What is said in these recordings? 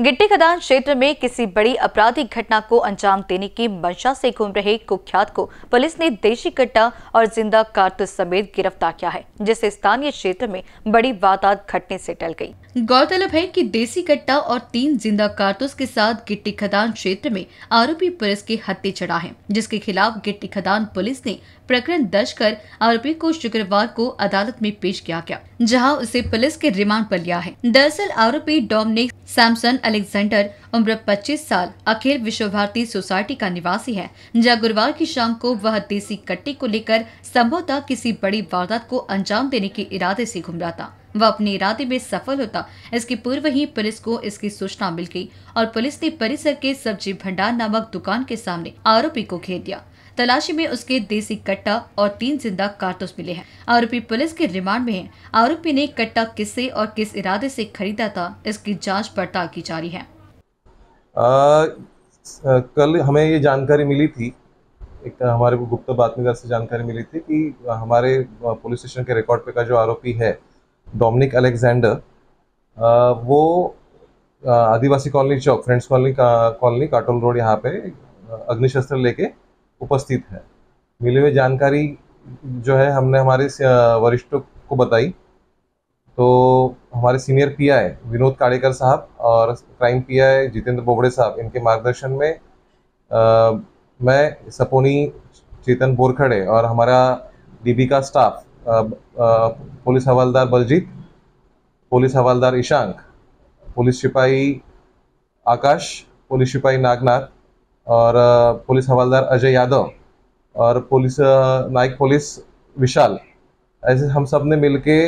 गिट्टी खदान क्षेत्र में किसी बड़ी आपराधिक घटना को अंजाम देने की मंशा से घूम रहे कुख्यात को पुलिस ने देशी कट्टा और जिंदा कारतूस समेत गिरफ्तार किया है जिससे स्थानीय क्षेत्र में बड़ी वारदात घटने से टल गई। गौरतलब है कि देसी कट्टा और तीन जिंदा कारतूस के साथ गिट्टी खदान क्षेत्र में आरोपी पुलिस के हत्ते चढ़ा है जिसके खिलाफ गिट्टी खदान पुलिस ने प्रकरण दर्ज कर आरोपी को शुक्रवार को अदालत में पेश किया गया जहाँ उसे पुलिस के रिमांड आरोप लिया है दरअसल आरोपी डॉमिनिक सैमसन अलेक्जेंडर उम्र 25 साल अखिल विश्व भारती सोसाइटी का निवासी है जहाँ गुरुवार की शाम को वह देसी कट्टी को लेकर संभवतः किसी बड़ी वारदात को अंजाम देने के इरादे से घूम रहा था वह अपने इरादे में सफल होता इसके पूर्व ही पुलिस को इसकी सूचना मिल गई और पुलिस ने परिसर के सब्जी भंडार नामक दुकान के सामने आरोपी को घेर दिया तलाशी में उसके देसी कट्टा और तीन जिंदा कारतूस मिले हैं आरोपी पुलिस के रिमांड में है आरोपी ने कट्टा किससे और किस इरादे से खरीदा था इसकी जांच पड़ताल की जा रही है आ, कल हमें ये जानकारी मिली थी एक हमारे को गुप्त बातमीदार से जानकारी मिली थी कि हमारे पुलिस स्टेशन के रिकॉर्ड पे का जो आरोपी है डोमिनिक अलेक्जेंडर वो आदिवासी कॉलोनी चौक friends colony colony Katol road यहाँ पे अग्निशस्त्र लेके उपस्थित है मिली हुई जानकारी जो है हमने हमारे वरिष्ठों को बताई तो हमारे सीनियर पीआई विनोद काड़ेकर साहब और क्राइम पीआई जितेंद्र बोबड़े साहब इनके मार्गदर्शन में आ, मैं सपोनी चेतन बोरखड़े और हमारा डीबी का स्टाफ पुलिस हवालदार बलजीत पुलिस हवालदार ईशांक पुलिस सिपाही आकाश पुलिस सिपाही नागनाथ और पुलिस हवालदार अजय यादव और पुलिस नायक पुलिस विशाल ऐसे हम सब ने मिल के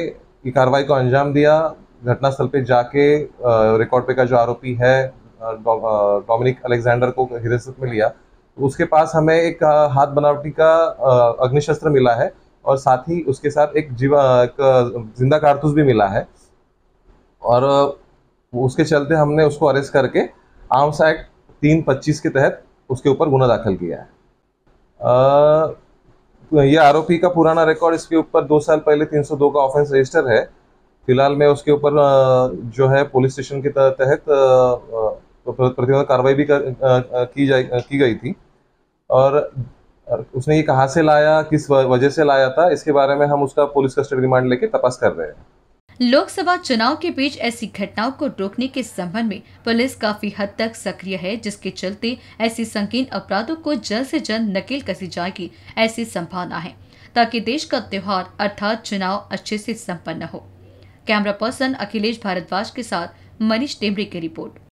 कार्रवाई को अंजाम दिया घटनास्थल पे जाके रिकॉर्ड पे का जो आरोपी है डोमिनिक अलेक्जेंडर को हिरासत में लिया उसके पास हमें एक हाथ बनावटी का अग्निशस्त्र मिला है और साथ ही उसके साथ एक जीवा एक जिंदा कारतूस भी मिला है और उसके चलते हमने उसको अरेस्ट करके आर्म्स एक्ट तीन पच्चीस के तहत उसके ऊपर गुना दाखिल किया है आ, ये आरोपी का पुराना रिकॉर्ड इसके ऊपर दो साल पहले 302 का ऑफेंस रजिस्टर है फिलहाल मैं उसके ऊपर जो है पुलिस स्टेशन के तहत प्रतिबंध कार्रवाई भी कर, की जाए की गई थी और उसने ये कहाँ से लाया किस वजह से लाया था इसके बारे में हम उसका पुलिस कस्टडी रिमांड लेके तपास कर रहे हैं लोकसभा चुनाव के बीच ऐसी घटनाओं को रोकने के संबंध में पुलिस काफी हद तक सक्रिय है जिसके चलते ऐसी संकीर्ण अपराधों को जल्द से जल्द नकेल कसी जाएगी ऐसी संभावना है ताकि देश का त्योहार अर्थात चुनाव अच्छे से संपन्न हो कैमरा पर्सन अखिलेश भारद्वाज के साथ मनीष टेमरे की रिपोर्ट